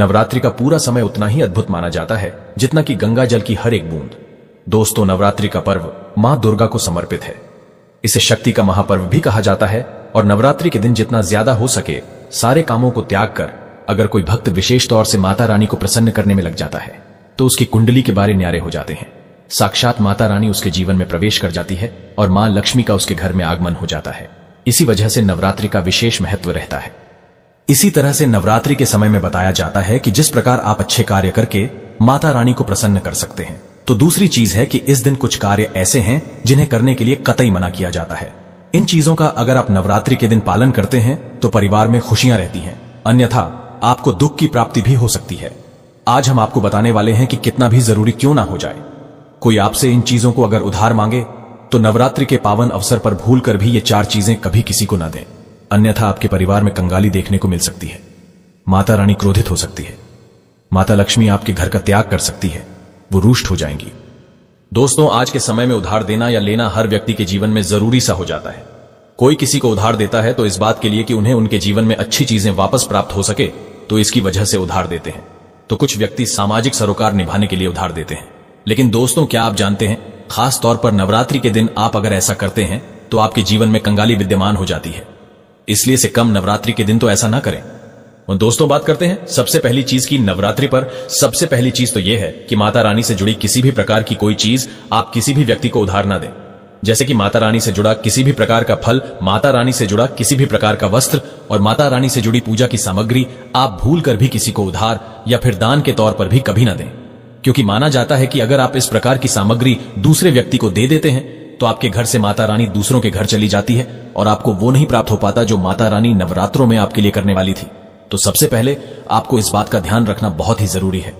नवरात्रि का पूरा समय उतना ही अद्भुत माना जाता है जितना कि गंगा जल की हर एक बूंद दोस्तों नवरात्रि का पर्व मां दुर्गा को समर्पित है इसे शक्ति का महापर्व भी कहा जाता है और नवरात्रि के दिन जितना ज्यादा हो सके सारे कामों को त्याग कर अगर कोई भक्त विशेष तौर से माता रानी को प्रसन्न करने में लग जाता है तो उसकी कुंडली के बारे न्यारे हो जाते हैं साक्षात माता रानी उसके जीवन में प्रवेश कर जाती है और मां लक्ष्मी का उसके घर में आगमन हो जाता है इसी वजह से नवरात्रि का विशेष महत्व रहता है इसी तरह से नवरात्रि के समय में बताया जाता है कि जिस प्रकार आप अच्छे कार्य करके माता रानी को प्रसन्न कर सकते हैं तो दूसरी चीज है कि इस दिन कुछ कार्य ऐसे हैं जिन्हें करने के लिए कतई मना किया जाता है इन चीजों का अगर आप नवरात्रि के दिन पालन करते हैं तो परिवार में खुशियां रहती हैं अन्यथा आपको दुख की प्राप्ति भी हो सकती है आज हम आपको बताने वाले हैं कि कितना भी जरूरी क्यों ना हो जाए कोई आपसे इन चीजों को अगर उधार मांगे तो नवरात्रि के पावन अवसर पर भूल कर भी ये चार चीजें कभी किसी को न दें अन्यथा आपके परिवार में कंगाली देखने को मिल सकती है माता रानी क्रोधित हो सकती है माता लक्ष्मी आपके घर का त्याग कर सकती है वो रुष्ट हो जाएंगी दोस्तों आज के समय में उधार देना या लेना हर व्यक्ति के जीवन में जरूरी सा हो जाता है कोई किसी को उधार देता है तो इस बात के लिए कि उन्हें उनके जीवन में अच्छी चीजें वापस प्राप्त हो सके तो इसकी वजह से उधार देते हैं तो कुछ व्यक्ति सामाजिक सरोकार निभाने के लिए उधार देते हैं लेकिन दोस्तों क्या आप जानते हैं खास तौर पर नवरात्रि के दिन आप अगर ऐसा करते हैं तो आपके जीवन में कंगाली विद्यमान हो जाती है इसलिए से कम नवरात्रि के दिन तो ऐसा ना करें उन दोस्तों बात करते हैं सबसे पहली चीज की नवरात्रि पर सबसे पहली चीज तो यह है कि माता रानी से जुड़ी किसी भी प्रकार की कोई चीज आप किसी भी व्यक्ति को उधार ना दें जैसे कि माता रानी से जुड़ा किसी भी प्रकार का फल माता रानी से जुड़ा किसी भी प्रकार का वस्त्र और माता रानी से जुड़ी पूजा की सामग्री आप भूल कर भी किसी को उधार या फिर दान के तौर पर भी कभी ना दें क्योंकि माना जाता है कि अगर आप इस प्रकार की सामग्री दूसरे व्यक्ति को दे देते हैं तो आपके घर से माता रानी दूसरों के घर चली जाती है और आपको वो नहीं प्राप्त हो पाता जो माता रानी नवरात्रों में आपके लिए करने वाली थी तो सबसे पहले आपको इस बात का ध्यान रखना बहुत ही जरूरी है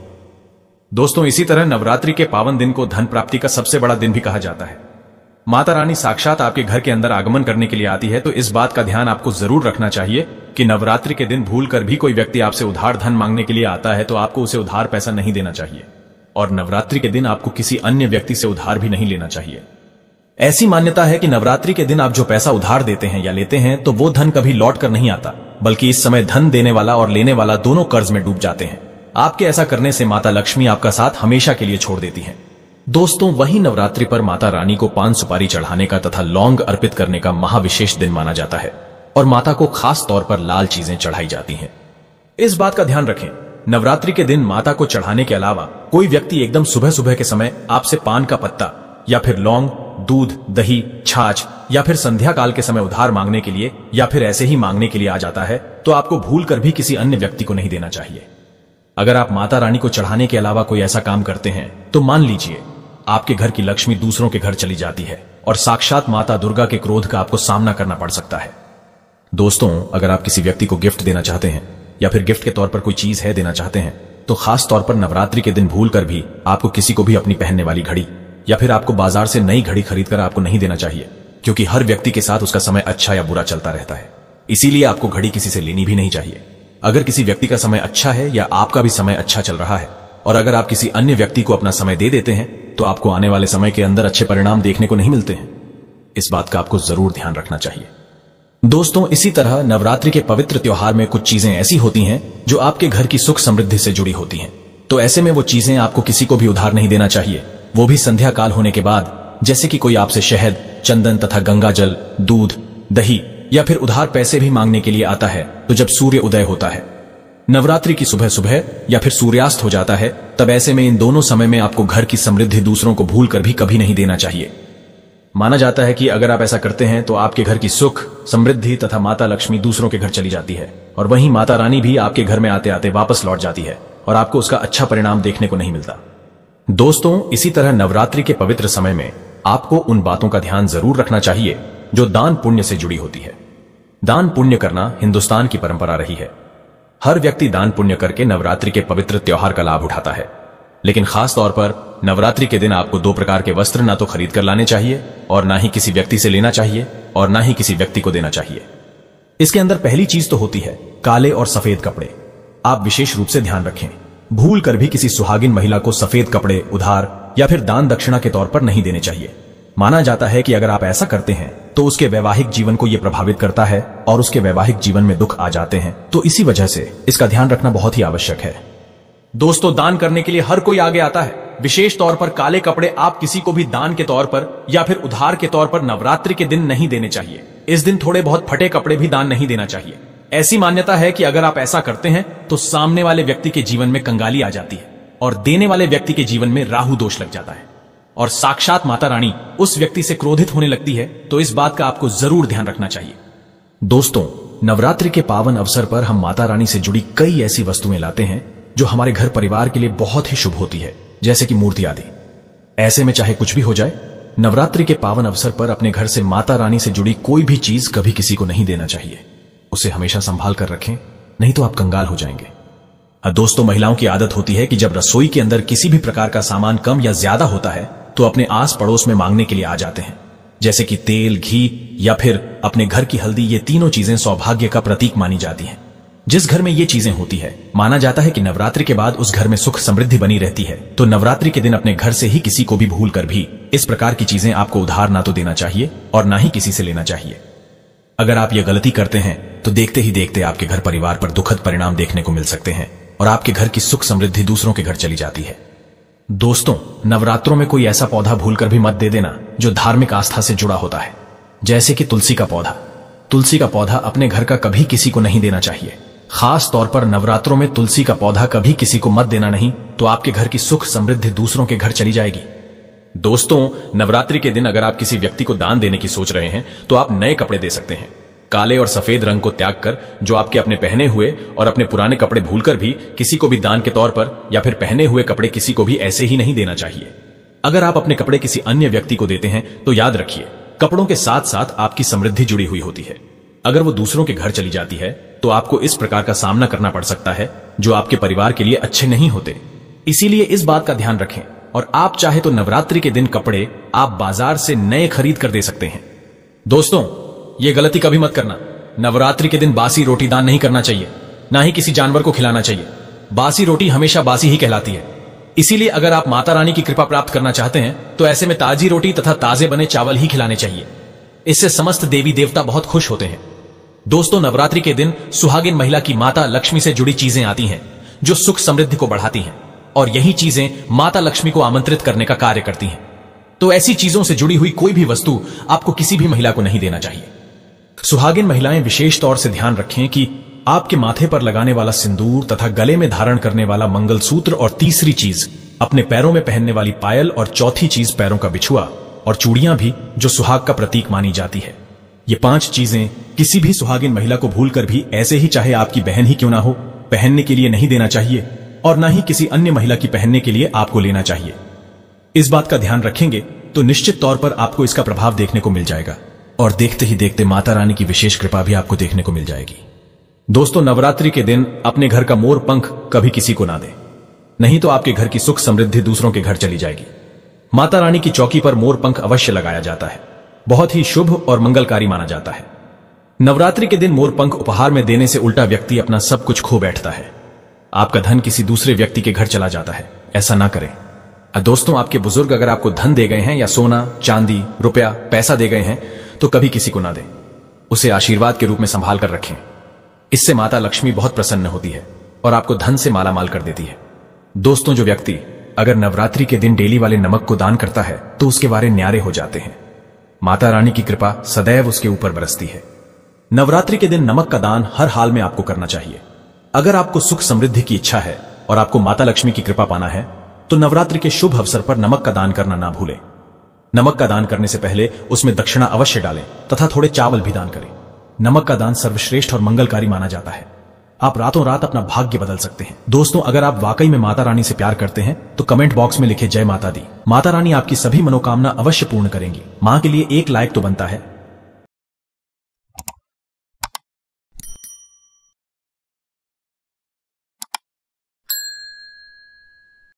दोस्तों इसी तरह नवरात्रि के पावन दिन को धन प्राप्ति का सबसे बड़ा दिन भी कहा जाता है माता रानी साक्षात आपके घर के अंदर आगमन करने के लिए आती है तो इस बात का ध्यान आपको जरूर रखना चाहिए कि नवरात्रि के दिन भूल कर भी कोई व्यक्ति आपसे उधार धन मांगने के लिए आता है तो आपको उसे उधार पैसा नहीं देना चाहिए और नवरात्रि के दिन आपको किसी अन्य व्यक्ति से उधार भी नहीं लेना चाहिए ऐसी मान्यता है कि नवरात्रि के दिन आप जो पैसा उधार देते हैं या लेते हैं तो वो धन कभी लौट कर नहीं आता बल्कि इस समय धन देने वाला और लेने वाला दोनों कर्ज में डूब जाते हैं आपके ऐसा करने से माता लक्ष्मी आपका साथ हमेशा के लिए छोड़ देती है दोस्तों वही नवरात्रि पर माता रानी को पान सुपारी चढ़ाने का तथा लौंग अर्पित करने का महाविशेष दिन माना जाता है और माता को खास तौर पर लाल चीजें चढ़ाई जाती हैं इस बात का ध्यान रखें नवरात्रि के दिन माता को चढ़ाने के अलावा कोई व्यक्ति एकदम सुबह सुबह के समय आपसे पान का पत्ता या फिर लौंग दूध दही छाछ या फिर संध्या काल के समय उधार मांगने के लिए या फिर ऐसे ही मांगने के लिए आ जाता है तो आपको भूल कर भी किसी अन्य व्यक्ति को नहीं देना चाहिए अगर आप माता रानी को चढ़ाने के अलावा कोई ऐसा काम करते हैं तो मान लीजिए आपके घर की लक्ष्मी दूसरों के घर चली जाती है और साक्षात माता दुर्गा के क्रोध का आपको सामना करना पड़ सकता है दोस्तों अगर आप किसी व्यक्ति को गिफ्ट देना चाहते हैं या फिर गिफ्ट के तौर पर कोई चीज है देना चाहते हैं तो खास तौर पर नवरात्रि के दिन भूल कर भी आपको किसी को भी अपनी पहनने वाली घड़ी या फिर आपको बाजार से नई घड़ी खरीदकर आपको नहीं देना चाहिए क्योंकि हर व्यक्ति के साथ उसका समय अच्छा या बुरा चलता रहता है इसीलिए आपको घड़ी किसी से लेनी भी नहीं चाहिए अगर किसी व्यक्ति का समय अच्छा है या आपका भी समय अच्छा चल रहा है और अगर आप किसी अन्य व्यक्ति को अपना समय दे देते हैं तो आपको आने वाले समय के अंदर अच्छे परिणाम देखने को नहीं मिलते हैं इस बात का आपको जरूर ध्यान रखना चाहिए दोस्तों इसी तरह नवरात्रि के पवित्र त्योहार में कुछ चीजें ऐसी होती हैं जो आपके घर की सुख समृद्धि से जुड़ी होती हैं तो ऐसे में वो चीजें आपको किसी को भी उधार नहीं देना चाहिए वो भी संध्या काल होने के बाद जैसे कि कोई आपसे शहद चंदन तथा गंगा जल दूध दही या फिर उधार पैसे भी मांगने के लिए आता है तो जब सूर्य उदय होता है नवरात्रि की सुबह सुबह या फिर सूर्यास्त हो जाता है तब ऐसे में इन दोनों समय में आपको घर की समृद्धि दूसरों को भूल कर भी कभी नहीं देना चाहिए माना जाता है कि अगर आप ऐसा करते हैं तो आपके घर की सुख समृद्धि तथा माता लक्ष्मी दूसरों के घर चली जाती है और वहीं माता रानी भी आपके घर में आते आते वापस लौट जाती है और आपको उसका अच्छा परिणाम देखने को नहीं मिलता दोस्तों इसी तरह नवरात्रि के पवित्र समय में आपको उन बातों का ध्यान जरूर रखना चाहिए जो दान पुण्य से जुड़ी होती है दान पुण्य करना हिंदुस्तान की परंपरा रही है हर व्यक्ति दान पुण्य करके नवरात्रि के पवित्र त्योहार का लाभ उठाता है लेकिन खास तौर पर नवरात्रि के दिन आपको दो प्रकार के वस्त्र ना तो खरीद कर लाने चाहिए और ना ही किसी व्यक्ति से लेना चाहिए और ना ही किसी व्यक्ति को देना चाहिए इसके अंदर पहली चीज तो होती है काले और सफेद कपड़े आप विशेष रूप से ध्यान रखें भूल कर भी किसी सुहागिन महिला को सफेद कपड़े उधार या फिर दान दक्षिणा के तौर पर नहीं देने चाहिए माना जाता है कि अगर आप ऐसा करते हैं तो उसके वैवाहिक जीवन को यह प्रभावित करता है और उसके वैवाहिक जीवन में दुख आ जाते हैं तो इसी वजह से इसका ध्यान रखना बहुत ही आवश्यक है दोस्तों दान करने के लिए हर कोई आगे आता है विशेष तौर पर काले कपड़े आप किसी को भी दान के तौर पर या फिर उधार के तौर पर नवरात्रि के दिन नहीं देने चाहिए इस दिन थोड़े बहुत फटे कपड़े भी दान नहीं देना चाहिए ऐसी मान्यता है कि अगर आप ऐसा करते हैं तो सामने वाले व्यक्ति के जीवन में कंगाली आ जाती है और देने वाले व्यक्ति के जीवन में राहु दोष लग जाता है और साक्षात माता रानी उस व्यक्ति से क्रोधित होने लगती है तो इस बात का आपको जरूर ध्यान रखना चाहिए दोस्तों नवरात्रि के पावन अवसर पर हम माता रानी से जुड़ी कई ऐसी वस्तुएं लाते हैं जो हमारे घर परिवार के लिए बहुत ही शुभ होती है जैसे कि मूर्ति आदि ऐसे में चाहे कुछ भी हो जाए नवरात्रि के पावन अवसर पर अपने घर से माता रानी से जुड़ी कोई भी चीज कभी किसी को नहीं देना चाहिए उसे हमेशा संभाल कर रखें नहीं तो आप कंगाल हो जाएंगे दोस्तों महिलाओं की आदत होती है कि जब रसोई के अंदर किसी भी प्रकार का सामान कम या ज्यादा होता है तो अपने आस पड़ोस में मांगने के लिए आ जाते हैं जैसे कि तेल घी या फिर अपने घर की हल्दी ये तीनों चीजें सौभाग्य का प्रतीक मानी जाती हैं जिस घर में ये चीजें होती है माना जाता है कि नवरात्रि के बाद उस घर में सुख समृद्धि बनी रहती है तो नवरात्रि के दिन अपने घर से ही किसी को भी भूल कर भी इस प्रकार की चीजें आपको उधार ना तो देना चाहिए और ना ही किसी से लेना चाहिए अगर आप ये गलती करते हैं तो देखते ही देखते आपके घर परिवार पर दुखद परिणाम देखने को मिल सकते हैं और आपके घर की सुख समृद्धि दूसरों के घर चली जाती है दोस्तों नवरात्रों में कोई ऐसा पौधा भूलकर भी मत दे देना जो धार्मिक आस्था से जुड़ा होता है जैसे कि तुलसी का पौधा तुलसी का पौधा अपने घर का कभी किसी को नहीं देना चाहिए खास तौर पर नवरात्रों में तुलसी का पौधा कभी किसी को मत देना नहीं तो आपके घर की सुख समृद्धि दूसरों के घर चली जाएगी दोस्तों नवरात्रि के दिन अगर आप किसी व्यक्ति को दान देने की सोच रहे हैं तो आप नए कपड़े दे सकते हैं काले और सफेद रंग को त्याग कर जो आपके अपने पहने हुए और अपने पुराने कपड़े भूलकर भी किसी को भी दान के तौर पर या फिर पहने हुए कपड़े किसी को भी ऐसे ही नहीं देना चाहिए अगर आप अपने कपड़े किसी अन्य व्यक्ति को देते हैं तो याद रखिए कपड़ों के साथ साथ आपकी समृद्धि जुड़ी हुई होती है अगर वो दूसरों के घर चली जाती है तो आपको इस प्रकार का सामना करना पड़ सकता है जो आपके परिवार के लिए अच्छे नहीं होते इसीलिए इस बात का ध्यान रखें और आप चाहे तो नवरात्रि के दिन कपड़े आप बाजार से नए खरीद कर दे सकते हैं दोस्तों ये गलती कभी मत करना नवरात्रि के दिन बासी रोटी दान नहीं करना चाहिए ना ही किसी जानवर को खिलाना चाहिए बासी रोटी हमेशा बासी ही कहलाती है इसीलिए अगर आप माता रानी की कृपा प्राप्त करना चाहते हैं तो ऐसे में ताजी रोटी तथा ताजे बने चावल ही खिलाने चाहिए इससे समस्त देवी देवता बहुत खुश होते हैं दोस्तों नवरात्रि के दिन सुहागिन महिला की माता लक्ष्मी से जुड़ी चीजें आती हैं जो सुख समृद्धि को बढ़ाती हैं और यही चीजें माता लक्ष्मी को आमंत्रित करने का कार्य करती हैं तो ऐसी चीजों से जुड़ी हुई कोई भी वस्तु आपको किसी भी महिला को नहीं देना चाहिए सुहागिन महिलाएं विशेष तौर से ध्यान रखें कि आपके माथे पर लगाने वाला सिंदूर तथा गले में धारण करने वाला मंगलसूत्र और तीसरी चीज अपने पैरों में पहनने वाली पायल और चौथी चीज पैरों का बिछुआ और चूड़ियां भी जो सुहाग का प्रतीक मानी जाती है ये पांच चीजें किसी भी सुहागिन महिला को भूलकर भी ऐसे ही चाहे आपकी बहन ही क्यों ना हो पहनने के लिए नहीं देना चाहिए और न ही किसी अन्य महिला की पहनने के लिए आपको लेना चाहिए इस बात का ध्यान रखेंगे तो निश्चित तौर पर आपको इसका प्रभाव देखने को मिल जाएगा और देखते ही देखते माता रानी की विशेष कृपा भी आपको देखने को मिल जाएगी दोस्तों नवरात्रि के दिन अपने घर का मोर पंख कभी किसी को ना दे नहीं तो आपके घर की सुख समृद्धि दूसरों के घर चली जाएगी माता रानी की चौकी पर मोर पंख अवश्य लगाया जाता है बहुत ही शुभ और मंगलकारी माना जाता है नवरात्रि के दिन मोर पंख उपहार में देने से उल्टा व्यक्ति अपना सब कुछ खो बैठता है आपका धन किसी दूसरे व्यक्ति के घर चला जाता है ऐसा ना करें दोस्तों आपके बुजुर्ग अगर आपको धन दे गए हैं या सोना चांदी रुपया पैसा दे गए हैं तो कभी किसी को ना दें उसे आशीर्वाद के रूप में संभाल कर रखें इससे माता लक्ष्मी बहुत प्रसन्न होती है और आपको धन से मालामाल कर देती है दोस्तों जो व्यक्ति अगर नवरात्रि के दिन डेली वाले नमक को दान करता है तो उसके बारे न्यारे हो जाते हैं माता रानी की कृपा सदैव उसके ऊपर बरसती है नवरात्रि के दिन नमक का दान हर हाल में आपको करना चाहिए अगर आपको सुख समृद्धि की इच्छा है और आपको माता लक्ष्मी की कृपा पाना है तो नवरात्रि के शुभ अवसर पर नमक का दान करना ना भूलें नमक का दान करने से पहले उसमें दक्षिणा अवश्य डालें तथा थोड़े चावल भी दान करें नमक का दान सर्वश्रेष्ठ और मंगलकारी माना जाता है आप रातों रात अपना भाग्य बदल सकते हैं दोस्तों अगर आप वाकई में माता रानी से प्यार करते हैं तो कमेंट बॉक्स में लिखे जय माता दी माता रानी आपकी सभी मनोकामना अवश्य पूर्ण करेंगी माँ के लिए एक लाइक तो बनता है